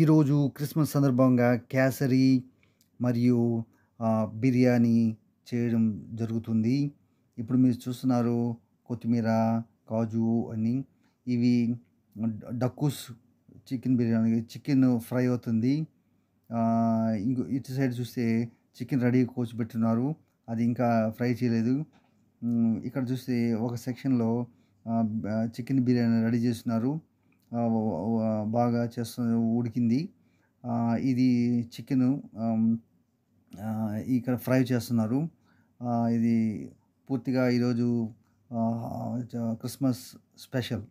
ఈరోజు క్రిస్మస్ సందర్భంగా కేసరి మరియు బిర్యానీ చేయడం జరుగుతుంది ఇప్పుడు మీరు చూస్తున్నారు కొత్తిమీర కాజు అని ఇవి డక్కుస్ చికెన్ బిర్యానీ చికెన్ ఫ్రై అవుతుంది ఇంకో ఇటు సైడ్ చూస్తే చికెన్ రెడీ కోసి పెట్టున్నారు అది ఇంకా ఫ్రై చేయలేదు ఇక్కడ చూస్తే ఒక సెక్షన్లో చికెన్ బిర్యానీ రెడీ చేస్తున్నారు బాగా చేస్తుంది ఉడికింది ఇది చికెను ఇక్కడ ఫ్రై చేస్తున్నారు ఇది పూర్తిగా ఈరోజు క్రిస్మస్ స్పెషల్